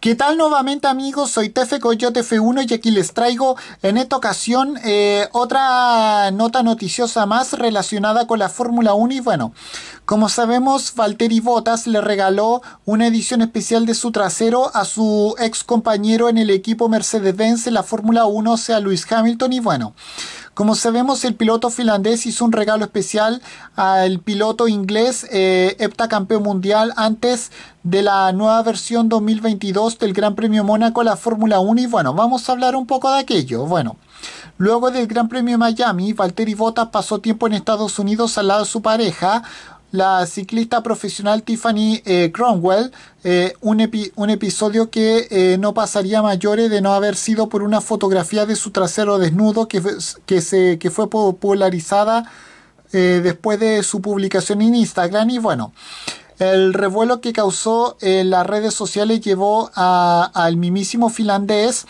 ¿Qué tal nuevamente amigos? Soy Tefe Coyote F1 y aquí les traigo en esta ocasión eh, otra nota noticiosa más relacionada con la Fórmula 1 y bueno, como sabemos Valtteri Bottas le regaló una edición especial de su trasero a su ex compañero en el equipo Mercedes-Benz en la Fórmula 1, o sea Luis Hamilton y bueno... Como sabemos, el piloto finlandés hizo un regalo especial al piloto inglés, eh, heptacampeón mundial, antes de la nueva versión 2022 del Gran Premio Mónaco, la Fórmula 1. Y bueno, vamos a hablar un poco de aquello. Bueno. Luego del Gran Premio Miami, Valtteri Bottas pasó tiempo en Estados Unidos al lado de su pareja, la ciclista profesional Tiffany eh, Cromwell, eh, un, episodio que eh, no pasaría mayores de no haber sido por una fotografía de su trasero desnudo que, que, se, fue popularizada después de su publicación en Instagram. Y bueno, el revuelo que causó en las redes sociales llevó al mimísimo mismísimo finlandés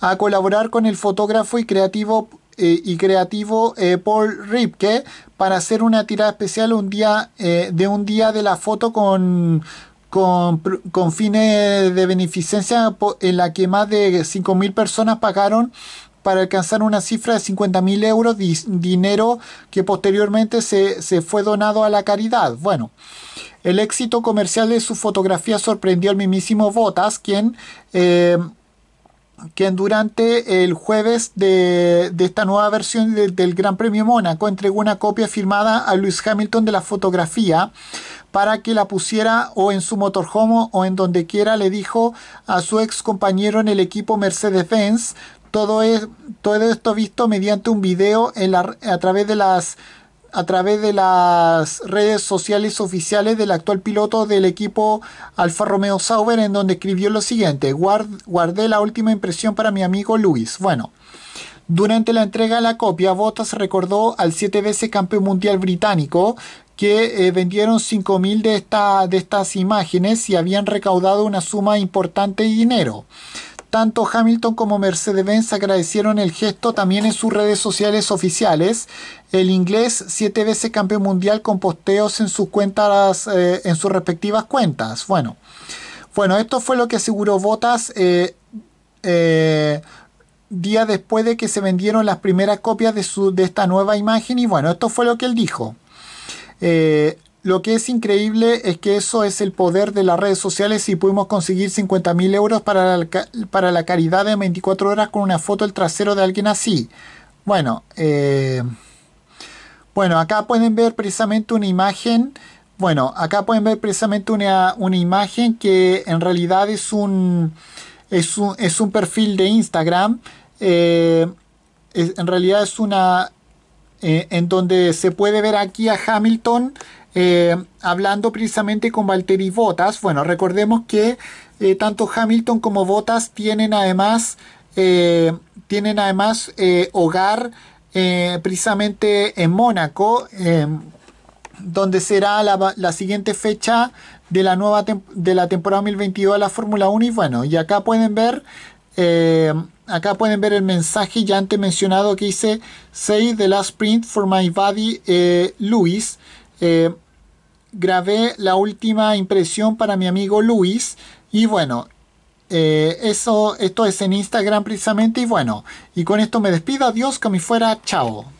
a colaborar con el fotógrafo y creativo eh, y creativo eh, Paul Ripke para hacer una tirada especial un día eh, de un día de la foto con con, fines de beneficencia en la que más de 5.000 personas pagaron para alcanzar una cifra de 50.000 euros, dinero que posteriormente se, fue donado a la caridad. Bueno, el éxito comercial de su fotografía sorprendió al mismísimo Botas, quien quien durante el jueves de, de esta nueva versión del Gran Premio Mónaco entregó una copia firmada a Lewis Hamilton de la fotografía para que la pusiera o en su motorhome o en donde quiera, le dijo a su ex compañero en el equipo Mercedes-Benz. Todo, es, todo esto visto mediante un video en a través de las a través de las redes sociales oficiales del actual piloto del equipo Alfa Romeo Sauber, en donde escribió lo siguiente, guardé la última impresión para mi amigo Luis. Bueno, durante la entrega de la copia, Bottas recordó al siete veces campeón mundial británico que eh, vendieron 5.000 de, esta, de estas imágenes y habían recaudado una suma importante de dinero. Tanto Hamilton como Mercedes-Benz agradecieron el gesto también en sus redes sociales oficiales. El inglés, siete veces campeón mundial con posteos en sus cuentas, eh, en sus respectivas cuentas. Bueno, bueno, esto fue lo que aseguró Botas eh, eh, día después de que se vendieron las primeras copias de, su, de esta nueva imagen. Y bueno, esto fue lo que él dijo. Eh, lo que es increíble es que eso es el poder de las redes sociales y pudimos conseguir 50.000 euros para la, caridad de 24 horas con una foto del trasero de alguien así. Bueno, eh, bueno, acá pueden ver precisamente una imagen. Bueno, acá pueden ver precisamente una, una imagen que en realidad es un, es un, perfil de Instagram. Eh, en realidad es una... Eh, en donde se puede ver aquí a Hamilton eh, hablando precisamente con Valtteri Bottas, bueno, recordemos que eh, tanto Hamilton como Bottas tienen además, eh, tienen además hogar precisamente en Mónaco, em, donde será la, siguiente fecha de la nueva de la temporada 2022 de la Fórmula 1 y bueno, y acá pueden ver em, acá pueden ver el mensaje ya antes mencionado que hice Say the last print for my buddy eh, Luis grabé la última impresión para mi amigo Luis y bueno, eh, eso, esto es en Instagram precisamente y bueno, y con esto me despido, adiós, que me fuera, chao.